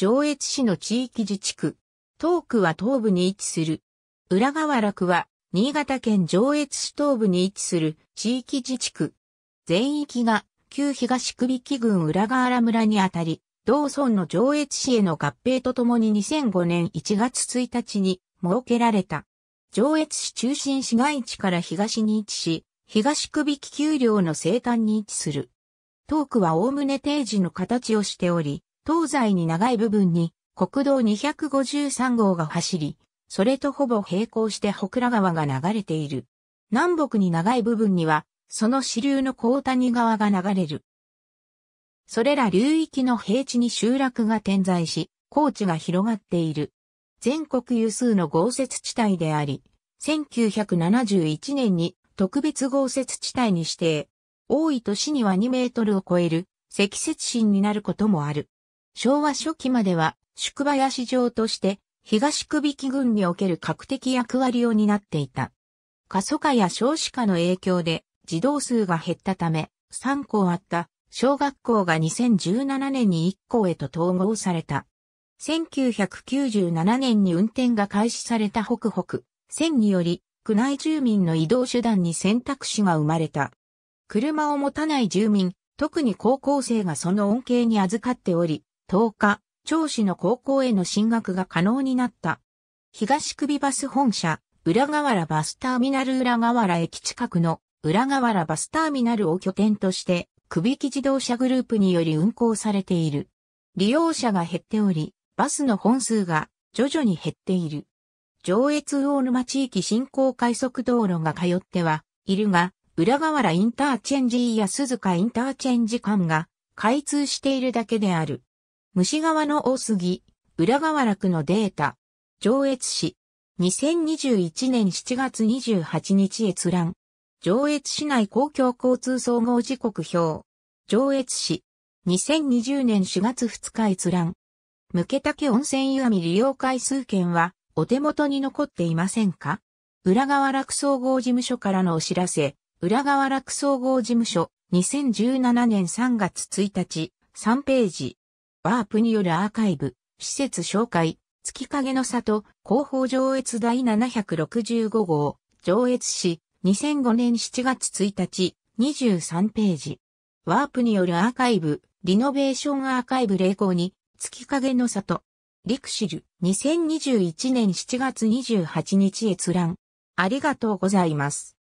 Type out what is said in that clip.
上越市の地域自治区。東区は東部に位置する。浦河楽は、新潟県上越市東部に位置する地域自治区。全域が、旧東区引郡浦河原村にあたり、同村の上越市への合併とともに2005年1月1日に設けられた。上越市中心市街地から東に位置し、東区引丘陵の西端に位置する。東区は概ね定時の形をしており、東西に長い部分に国道253号が走り、それとほぼ並行して北倉川が流れている。南北に長い部分には、その支流の高谷川が流れる。それら流域の平地に集落が点在し、高地が広がっている。全国有数の豪雪地帯であり、1971年に特別豪雪地帯に指定。多い年には2メートルを超える積雪深になることもある。昭和初期までは宿場や市場として東久引郡における格的役割を担っていた。過疎化や少子化の影響で児童数が減ったため、3校あった小学校が2017年に1校へと統合された。1997年に運転が開始された北北、線により、区内住民の移動手段に選択肢が生まれた。車を持たない住民、特に高校生がその恩恵に預かっており、10日、長子の高校への進学が可能になった。東首バス本社、浦河原バスターミナル浦河原駅近くの浦河原バスターミナルを拠点として、首木自動車グループにより運行されている。利用者が減っており、バスの本数が徐々に減っている。上越大沼地域振興快速道路が通っては、いるが、浦河原インターチェンジや鈴鹿インターチェンジ間が開通しているだけである。虫川の大杉、浦河楽のデータ、上越市、2021年7月28日閲覧、上越市内公共交通総合時刻表、上越市、2020年4月2日閲覧、向けたけ温泉湯網利用回数券は、お手元に残っていませんか浦河楽総合事務所からのお知らせ、浦河楽総合事務所、2017年3月1日、3ページ。ワープによるアーカイブ、施設紹介、月影の里、広報上越第765号、上越市、2005年7月1日、23ページ。ワープによるアーカイブ、リノベーションアーカイブ0項に、月影の里。リクシル、2021年7月28日閲覧。ありがとうございます。